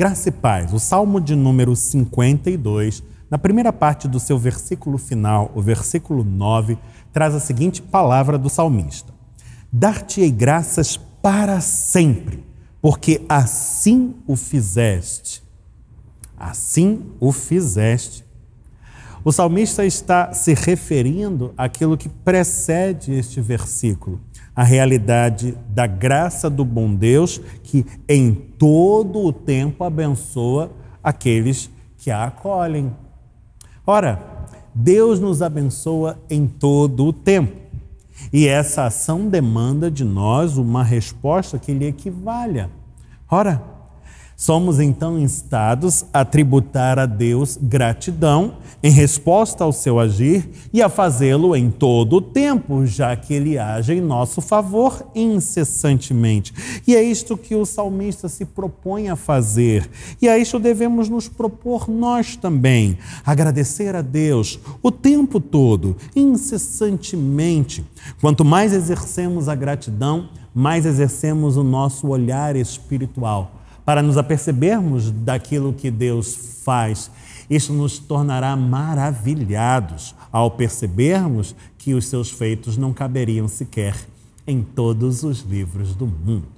Graça e paz. O Salmo de número 52, na primeira parte do seu versículo final, o versículo 9, traz a seguinte palavra do salmista: Dar-te-ei graças para sempre, porque assim o fizeste. Assim o fizeste. O salmista está se referindo àquilo que precede este versículo, a realidade da graça do bom Deus que em todo o tempo abençoa aqueles que a acolhem. Ora, Deus nos abençoa em todo o tempo. E essa ação demanda de nós uma resposta que lhe equivalha. Ora, Somos então instados a tributar a Deus gratidão em resposta ao seu agir e a fazê-lo em todo o tempo, já que ele age em nosso favor incessantemente. E é isto que o salmista se propõe a fazer, e a isto devemos nos propor nós também, agradecer a Deus o tempo todo, incessantemente. Quanto mais exercemos a gratidão, mais exercemos o nosso olhar espiritual para nos apercebermos daquilo que Deus faz. Isso nos tornará maravilhados ao percebermos que os seus feitos não caberiam sequer em todos os livros do mundo.